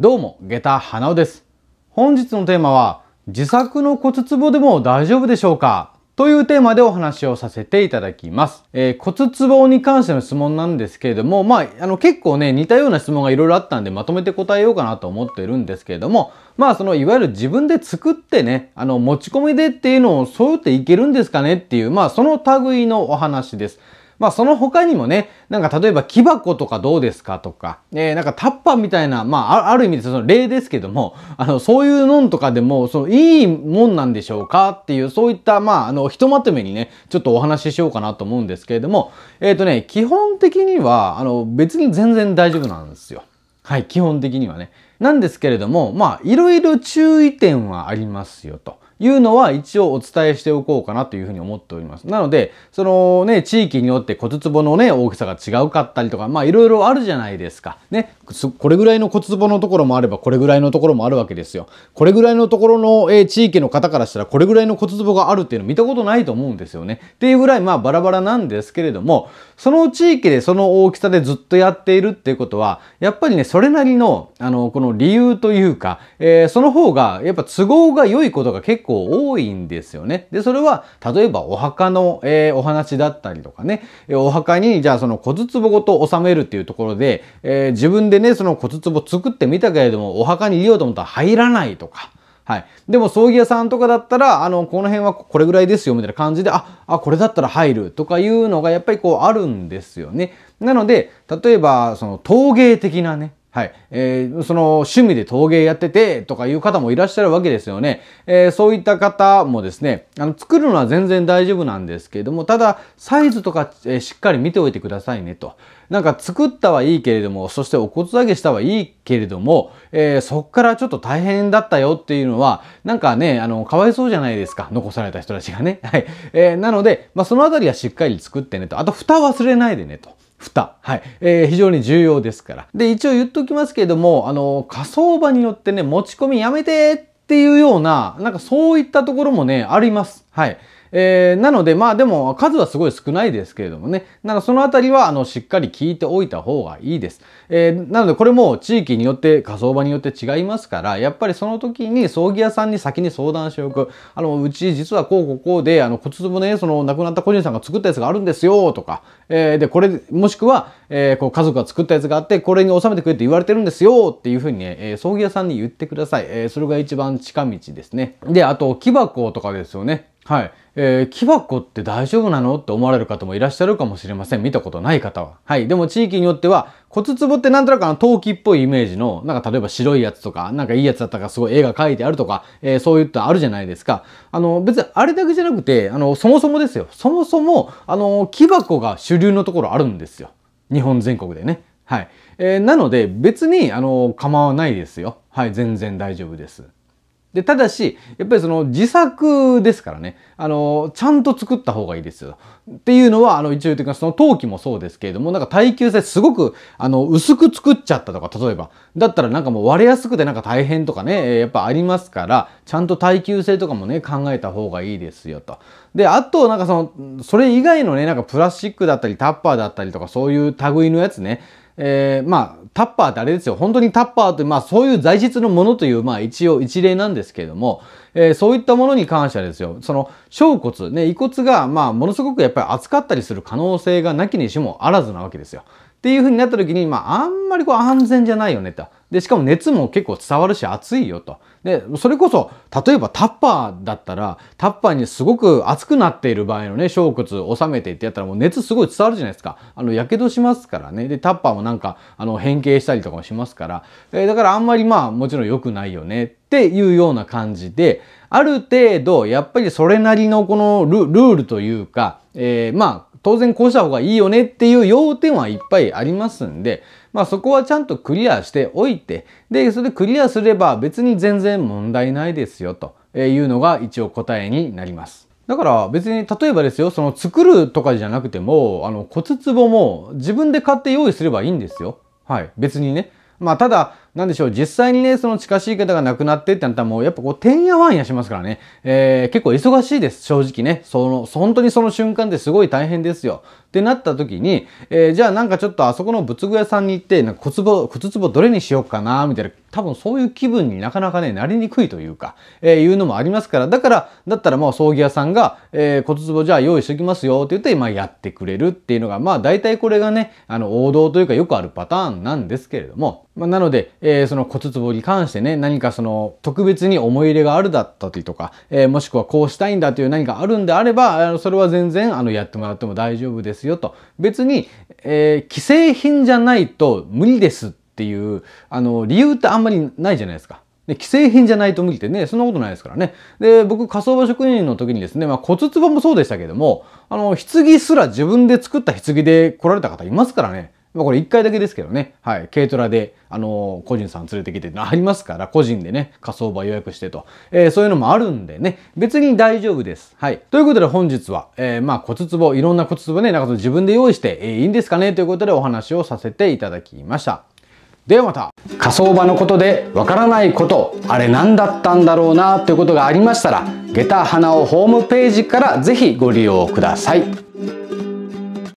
どうも、下駄花尾です。本日のテーマは、自作の骨壺でも大丈夫でしょうかというテーマでお話をさせていただきます。えー、骨壺に関しての質問なんですけれども、まあ、あの結構ね、似たような質問がいろいろあったんで、まとめて答えようかなと思ってるんですけれども、まあ、その、いわゆる自分で作ってね、あの、持ち込みでっていうのを、揃っていけるんですかねっていう、まあ、その類のお話です。まあその他にもね、なんか例えば木箱とかどうですかとか、えー、なんかタッパーみたいな、まあある意味でその例ですけども、あの、そういうのんとかでも、そのいいもんなんでしょうかっていう、そういった、まあ、あの、ひとまとめにね、ちょっとお話ししようかなと思うんですけれども、えっ、ー、とね、基本的には、あの、別に全然大丈夫なんですよ。はい、基本的にはね。なんですけれども、まあ、いろいろ注意点はありますよと。いうのは一応お伝えしておこうかなというふうに思っております。なので、そのね、地域によって骨壺のね、大きさが違うかったりとか、まあいろいろあるじゃないですか。ね、これぐらいの骨壺のところもあれば、これぐらいのところもあるわけですよ。これぐらいのところの、えー、地域の方からしたら、これぐらいの骨壺があるっていうの見たことないと思うんですよね。っていうぐらい、まあバラバラなんですけれども、その地域でその大きさでずっとやっているっていうことは、やっぱりね、それなりの、あの、この理由というか、えー、その方が、やっぱ都合が良いことが結構構多いんですよね。で、それは、例えばお墓の、えー、お話だったりとかね、お墓に、じゃあその骨壺ごと収めるっていうところで、えー、自分でね、その骨壺作ってみたけれども、お墓に入れようと思ったら入らないとか、はい。でも葬儀屋さんとかだったら、あの、この辺はこれぐらいですよみたいな感じで、あ、あ、これだったら入るとかいうのがやっぱりこうあるんですよね。なので、例えば、その陶芸的なね、はい。えー、その趣味で陶芸やっててとかいう方もいらっしゃるわけですよね。えー、そういった方もですね、あの、作るのは全然大丈夫なんですけれども、ただ、サイズとか、えー、しっかり見ておいてくださいねと。なんか作ったはいいけれども、そしてお骨上げしたはいいけれども、えー、そっからちょっと大変だったよっていうのは、なんかね、あの、かわいそうじゃないですか。残された人たちがね。はい。えー、なので、まあ、そのあたりはしっかり作ってねと。あと、蓋忘れないでねと。蓋。はい。えー、非常に重要ですから。で、一応言っときますけれども、あの、火葬場によってね、持ち込みやめてっていうような、なんかそういったところもね、あります。はい。えー、なのでまあでも数はすごい少ないですけれどもね。なのでそのあたりはあのしっかり聞いておいた方がいいです。えー、なのでこれも地域によって火葬場によって違いますから、やっぱりその時に葬儀屋さんに先に相談しておく。あの、うち実はこうこうこうで、あの骨壺ね、その亡くなった個人さんが作ったやつがあるんですよとか、えー、で、これ、もしくは、えこう家族が作ったやつがあって、これに収めてくれって言われてるんですよっていうふうにね、え葬儀屋さんに言ってください。えそれが一番近道ですね。で、あと木箱とかですよね。はい、えー、木箱って大丈夫なのって思われる方もいらっしゃるかもしれません。見たことない方は。はい。でも地域によっては、骨壺ってなんとなくあの陶器っぽいイメージの、なんか例えば白いやつとか、なんかいいやつだったからすごい絵が描いてあるとか、えー、そういったあるじゃないですか。あの、別にあれだけじゃなくて、あの、そもそもですよ。そもそも、あの、木箱が主流のところあるんですよ。日本全国でね。はい。えー、なので、別に、あの、構わないですよ。はい。全然大丈夫です。でただしやっぱりその自作ですからねあのちゃんと作った方がいいですよ。っていうのはあの一応言ってきその陶器もそうですけれどもなんか耐久性すごくあの薄く作っちゃったとか例えばだったらなんかもう割れやすくてなんか大変とかねやっぱありますからちゃんと耐久性とかもね考えた方がいいですよと。であとなんかそのそれ以外のねなんかプラスチックだったりタッパーだったりとかそういう類のやつねえー、まあ、タッパーってあれですよ。本当にタッパーという、まあそういう材質のものという、まあ一応一例なんですけれども、えー、そういったものに関してはですよ、その、小骨、ね、遺骨が、まあものすごくやっぱり扱ったりする可能性がなきにしもあらずなわけですよ。っていう風になった時に、まあ、あんまりこう安全じゃないよねと。で、しかも熱も結構伝わるし熱いよと。で、それこそ、例えばタッパーだったら、タッパーにすごく熱くなっている場合のね、小骨を収めてってやったらもう熱すごい伝わるじゃないですか。あの、火傷しますからね。で、タッパーもなんか、あの、変形したりとかもしますから。えだからあんまりまあ、もちろん良くないよねっていうような感じで、ある程度、やっぱりそれなりのこのルールというか、えー、まあ、当然こうした方がいいよねっていう要点はいっぱいありますんで、まあそこはちゃんとクリアしておいて、で、それでクリアすれば別に全然問題ないですよというのが一応答えになります。だから別に例えばですよ、その作るとかじゃなくても、あの骨壺も自分で買って用意すればいいんですよ。はい。別にね。まあただ、なんでしょう、実際にね、その近しい方が亡くなってってなったらもう、やっぱこう、てんやわんやしますからね。えー、結構忙しいです、正直ね。その、本当にその瞬間ですごい大変ですよ。ってなった時に、えー、じゃあなんかちょっとあそこの仏具屋さんに行って、なんか骨壺、骨壺どれにしようかな、みたいな、多分そういう気分になかなかね、なりにくいというか、えー、いうのもありますから、だから、だったらもう葬儀屋さんが、えー、骨壺じゃあ用意しときますよって言って、まあやってくれるっていうのが、まあ大体これがね、あの、王道というかよくあるパターンなんですけれども、まあ、なので、えー、その骨壺に関してね、何かその特別に思い入れがあるだったりとか、えー、もしくはこうしたいんだという何かあるんであれば、それは全然あのやってもらっても大丈夫ですよと。別に、えー、既製品じゃないと無理ですっていう、あの、理由ってあんまりないじゃないですか。で、既製品じゃないと無理ってね、そんなことないですからね。で、僕、火葬場職人の時にですね、まあ、骨壺もそうでしたけども、あの、棺すら自分で作った棺で来られた方いますからね。まあ、これ1回だけですけどね、はい、軽トラで、あのー、個人さん連れてきてってありますから、個人でね、仮想場予約してと、えー、そういうのもあるんでね、別に大丈夫です。はい。ということで本日は、えー、まあ骨壺、いろんな骨壺ね、なんか自分で用意して、えー、いいんですかねということでお話をさせていただきました。ではまた火葬場のことでわからないことあれ何だったんだろうなということがありましたら下駄花をホームページから是非ご利用ください。